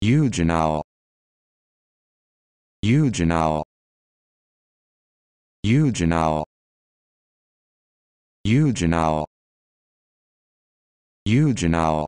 eugenol eugenol eugenol eugenol eugenol